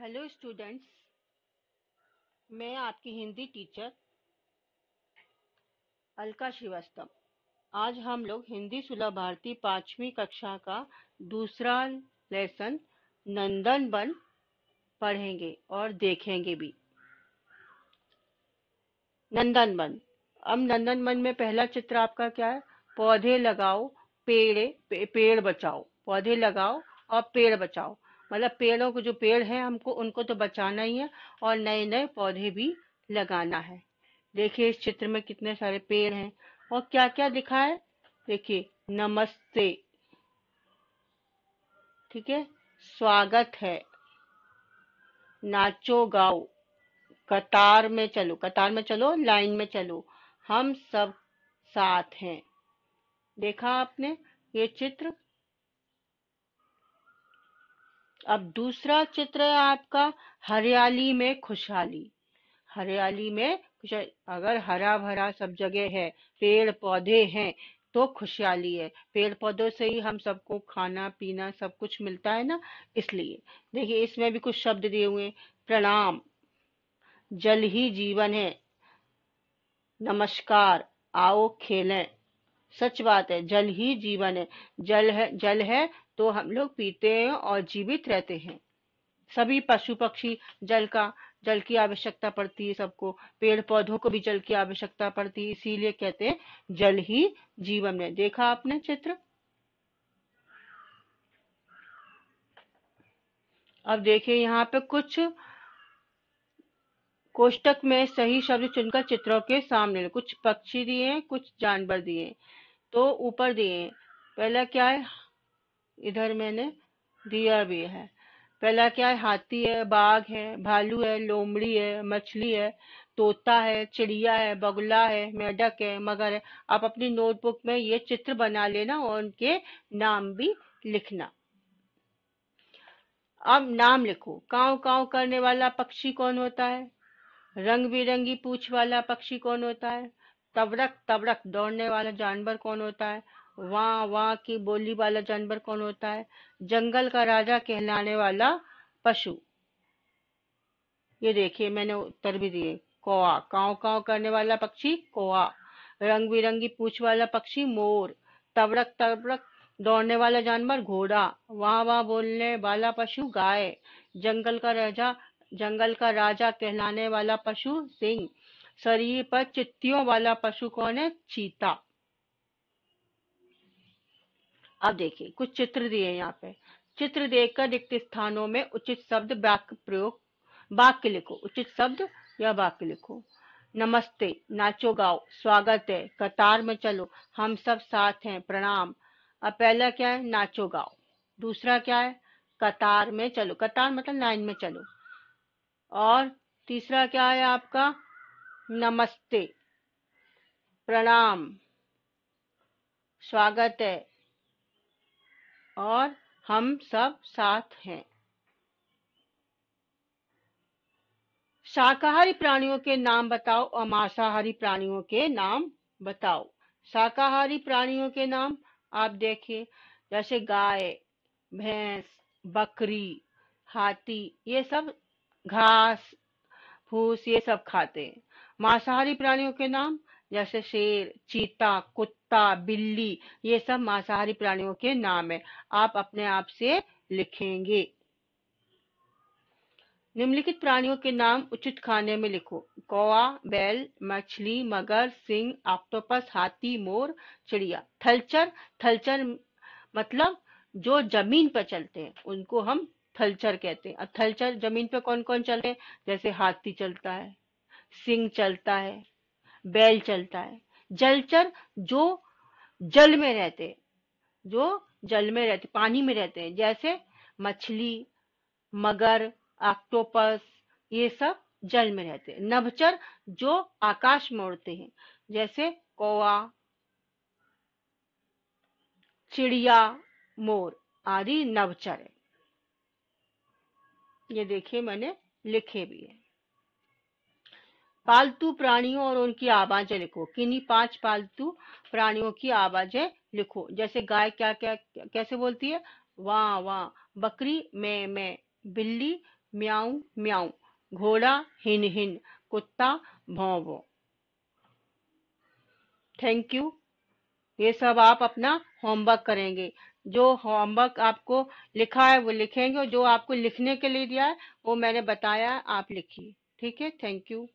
hello students मैं आपकी Hindi teacher Alka Srivastava आज हम लोग हिंदी सुलभ भारती पांचवी कक्षा का दूसरा लेसन नंदन बन पढ़ेंगे और देखेंगे भी नंदन बन अब नंदन बन में पहला चित्र आपका क्या है पौधे लगाओ पेड़ पे, पेड़ बचाओ पौधे लगाओ और पेड़ बचाओ मतलब पेड़ों को जो पेड़ हैं हमको उनको तो बचाना ही है और नए नए पौधे भी लगाना है देखिए इस चित्र में कितने सारे पेड़ हैं और क्या क्या लिखा है देखिए नमस्ते ठीक है स्वागत है नाचो गाओ कतार में चलो कतार में चलो लाइन में चलो हम सब साथ हैं देखा आपने ये चित्र अब दूसरा चित्र है आपका हरियाली में खुशहाली हरियाली में खुशहाली अगर हरा भरा सब जगह है पेड़ पौधे हैं तो खुशहाली है पेड़ पौधों से ही हम सबको खाना पीना सब कुछ मिलता है ना इसलिए देखिए इसमें भी कुछ शब्द दिए हुए प्रणाम जल ही जीवन है नमस्कार आओ खेलें सच बात है जल ही जीवन है जल है जल है तो हम लोग पीते हैं और जीवित रहते हैं सभी पशु पक्षी जल का जल की आवश्यकता पड़ती है सबको पेड़ पौधों को भी जल की आवश्यकता पड़ती है इसीलिए कहते हैं जल ही जीवन है देखा आपने चित्र अब देखिए यहाँ पे कुछ कोष्टक में सही शब्द चुनकर चित्रों के सामने कुछ पक्षी दिए कुछ जानवर दिए तो ऊपर दिए पहला क्या है इधर मैंने दिया भी है पहला क्या है हाथी है बाघ है भालू है लोमड़ी है मछली है तोता है चिड़िया है बगुला है मेढक है मगर है आप अपनी नोटबुक में ये चित्र बना लेना और उनके नाम भी लिखना अब नाम लिखो काव काव करने वाला पक्षी कौन होता है रंग बिरंगी पूछ वाला पक्षी कौन होता है तबरक तबरक दौड़ने वाला जानवर कौन होता है वहाँ वहाँ की बोली वाला जानवर कौन होता है जंगल का राजा कहलाने वाला पशु ये देखिए मैंने उत्तर भी दिए कोआ काव काव करने वाला पक्षी कोआ रंग बिरंगी पूछ वाला पक्षी मोर तबरक तबड़क दौड़ने वाला जानवर घोड़ा वहाँ वहाँ बोलने वाला पशु गाय जंगल का राजा जंगल का राजा कहलाने वाला पशु सिंह शरीर पर चित्तियों वाला पशु कौन है चीता अब देखिए कुछ चित्र दिए यहाँ पे चित्र देखकर रिक्त स्थानों में उचित शब्द वाक्य प्रयोग वाक्य लिखो उचित शब्द या वाक्य लिखो नमस्ते नाचो गाओ स्वागत है कतार में चलो हम सब साथ हैं प्रणाम अब पहला क्या है नाचो गाओ दूसरा क्या है कतार में चलो कतार मतलब लाइन में चलो और तीसरा क्या है आपका नमस्ते प्रणाम स्वागत है और हम सब साथ हैं शाकाहारी प्राणियों के नाम बताओ और मांसाहारी प्राणियों के नाम बताओ शाकाहारी प्राणियों के नाम आप देखिए जैसे गाय भैंस बकरी हाथी ये सब घास फूस ये सब खाते हैं मांसाहारी प्राणियों के नाम जैसे शेर चीता कुत्ता बिल्ली ये सब मांसाहारी प्राणियों के नाम है आप अपने आप से लिखेंगे निम्नलिखित प्राणियों के नाम उचित खाने में लिखो कौआ बैल मछली मगर सिंह ऑक्टोपस हाथी मोर चिड़िया थलचर थलचर मतलब जो जमीन पर चलते हैं उनको हम थलचर कहते हैं थलचर जमीन पर कौन कौन चलते हैं जैसे हाथी चलता है सिंह चलता है बैल चलता है जलचर जो जल में रहते जो जल में रहते पानी में रहते हैं जैसे मछली मगर ऑक्टोपस ये सब जल में रहते हैं नभचर जो आकाश में उड़ते हैं जैसे कौआ चिड़िया मोर आदि नवचर है ये देखिए मैंने लिखे भी है पालतू प्राणियों और उनकी आवाजें लिखो किन्हीं पांच पालतू प्राणियों की आवाजें लिखो जैसे गाय क्या क्या कैसे बोलती है वाह वाह बकरी मैं मैं बिल्ली म्याऊ म्याऊ घोड़ा हिन हिन कुत्ता भौं भौं थैंक यू ये सब आप अपना होमवर्क करेंगे जो होमवर्क आपको लिखा है वो लिखेंगे और जो आपको लिखने के लिए दिया है वो मैंने बताया आप लिखिए ठीक है थैंक यू